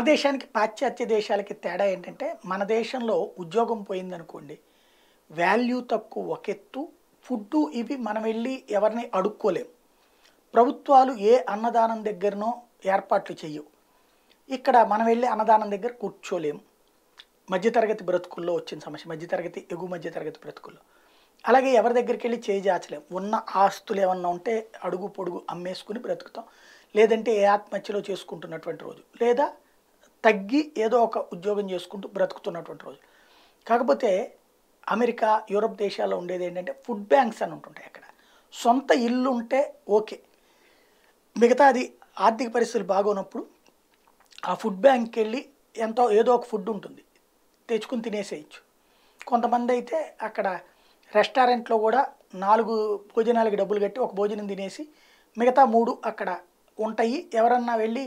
మన దేశానికి పాశ్చాత్య దేశాలకి తేడా ఏంటంటే మన దేశంలో ఉద్యోగం పోయిందనుకోండి వాల్యూ తక్కువ ఒక ఎత్తు ఫుడ్డు ఇవి మనం వెళ్ళి ఎవరిని అడుక్కోలేము ప్రభుత్వాలు ఏ అన్నదానం దగ్గరనో ఏర్పాట్లు చెయ్యవు ఇక్కడ మనం వెళ్ళి అన్నదానం దగ్గర కూర్చోలేము మధ్యతరగతి బ్రతుకుల్లో వచ్చిన సమస్య మధ్యతరగతి ఎగు మధ్యతరగతి బ్రతుకుల్లో అలాగే ఎవరి దగ్గరికి వెళ్ళి చేజాచలేం ఉన్న ఆస్తులు ఏమన్నా ఉంటే అడుగు పొడుగు అమ్మేసుకుని బ్రతుకుతాం లేదంటే ఏ ఆత్మహత్యలో చేసుకుంటున్నటువంటి రోజు లేదా తగ్గి ఏదో ఒక ఉద్యోగం చేసుకుంటూ బ్రతుకుతున్నటువంటి రోజు కాకపోతే అమెరికా యూరప్ దేశాల్లో ఉండేది ఏంటంటే ఫుడ్ బ్యాంక్స్ అని ఉంటుంటాయి అక్కడ సొంత ఇల్లు ఉంటే ఓకే మిగతా అది ఆర్థిక పరిస్థితులు బాగోనప్పుడు ఆ ఫుడ్ బ్యాంక్కి వెళ్ళి ఎంతో ఏదో ఒక ఫుడ్ ఉంటుంది తెచ్చుకుని తినేసేయచ్చు కొంతమంది అయితే అక్కడ రెస్టారెంట్లో కూడా నాలుగు భోజనాలకి డబ్బులు కట్టి ఒక భోజనం తినేసి మిగతా మూడు అక్కడ ఉంటాయి ఎవరన్నా వెళ్ళి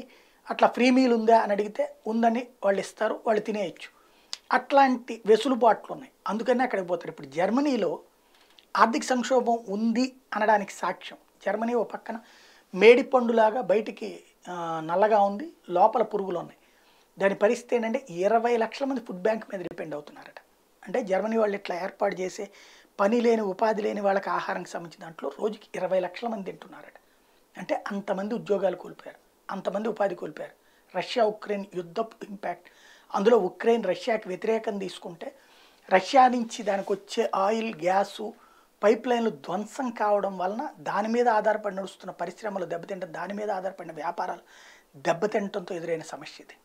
అట్లా ఫ్రీ మీల్ ఉందా అని అడిగితే ఉందని వాళ్ళు ఇస్తారు వాళ్ళు తినేయచ్చు అట్లాంటి వెసులుబాట్లు ఉన్నాయి అందుకనే అక్కడికి పోతారు ఇప్పుడు జర్మనీలో ఆర్థిక సంక్షోభం ఉంది అనడానికి సాక్ష్యం జర్మనీ ఓ పక్కన మేడి పండులాగా బయటికి నల్లగా ఉంది లోపల పురుగులు ఉన్నాయి దాని పరిస్థితి ఏంటంటే ఇరవై లక్షల మంది ఫుడ్ బ్యాంక్ మీద డిపెండ్ అవుతున్నారట అంటే జర్మనీ వాళ్ళు ఇట్లా ఏర్పాటు చేసే పని లేని ఉపాధి లేని వాళ్ళకి ఆహారానికి సంబంధించిన దాంట్లో రోజుకి ఇరవై లక్షల మంది తింటున్నారట అంటే అంతమంది ఉద్యోగాలు కోల్పోయారు అంతమంది ఉపాధి కోల్పోయారు రష్యా ఉక్రెయిన్ యుద్ధ ఇంపాక్ట్ అందులో ఉక్రెయిన్ రష్యాకి వ్యతిరేకం తీసుకుంటే రష్యా నుంచి దానికి వచ్చే ఆయిల్ గ్యాసు పైప్ లైన్లు ధ్వంసం కావడం వలన దాని మీద ఆధారపడి నడుస్తున్న పరిశ్రమలు దెబ్బతింటే దాని మీద ఆధారపడిన వ్యాపారాలు దెబ్బతింటంతో ఎదురైన సమస్య ఇది